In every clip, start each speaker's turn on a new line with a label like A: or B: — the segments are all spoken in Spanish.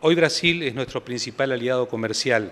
A: Hoy Brasil es nuestro principal aliado comercial.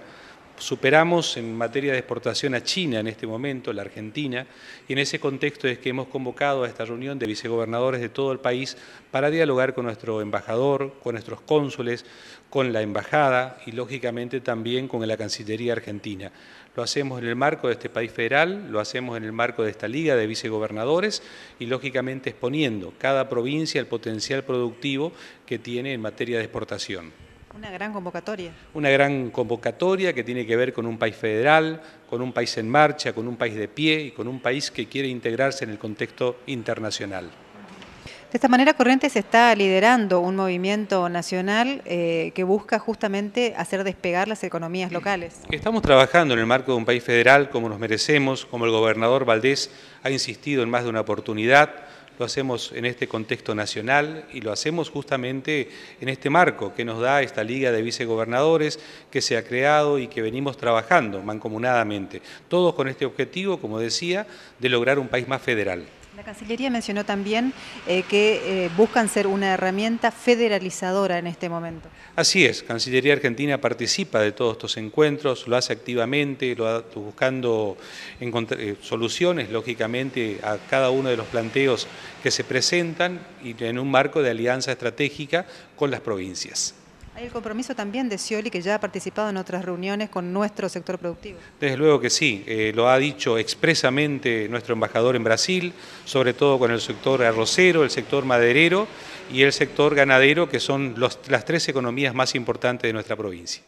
A: Superamos en materia de exportación a China en este momento, la Argentina, y en ese contexto es que hemos convocado a esta reunión de vicegobernadores de todo el país para dialogar con nuestro embajador, con nuestros cónsules, con la embajada y lógicamente también con la Cancillería Argentina. Lo hacemos en el marco de este país federal, lo hacemos en el marco de esta liga de vicegobernadores y lógicamente exponiendo cada provincia el potencial productivo que tiene en materia de exportación.
B: Una gran convocatoria.
A: Una gran convocatoria que tiene que ver con un país federal, con un país en marcha, con un país de pie y con un país que quiere integrarse en el contexto internacional.
B: De esta manera, Corrientes está liderando un movimiento nacional eh, que busca justamente hacer despegar las economías locales.
A: Estamos trabajando en el marco de un país federal como nos merecemos, como el gobernador Valdés ha insistido en más de una oportunidad, lo hacemos en este contexto nacional y lo hacemos justamente en este marco que nos da esta Liga de Vicegobernadores que se ha creado y que venimos trabajando mancomunadamente, todos con este objetivo, como decía, de lograr un país más federal.
B: La Cancillería mencionó también eh, que eh, buscan ser una herramienta federalizadora en este momento.
A: Así es, Cancillería Argentina participa de todos estos encuentros, lo hace activamente, buscando eh, soluciones, lógicamente, a cada uno de los planteos que se presentan y en un marco de alianza estratégica con las provincias.
B: Hay el compromiso también de Scioli, que ya ha participado en otras reuniones con nuestro sector productivo.
A: Desde luego que sí, eh, lo ha dicho expresamente nuestro embajador en Brasil, sobre todo con el sector arrocero, el sector maderero y el sector ganadero, que son las tres economías más importantes de nuestra provincia.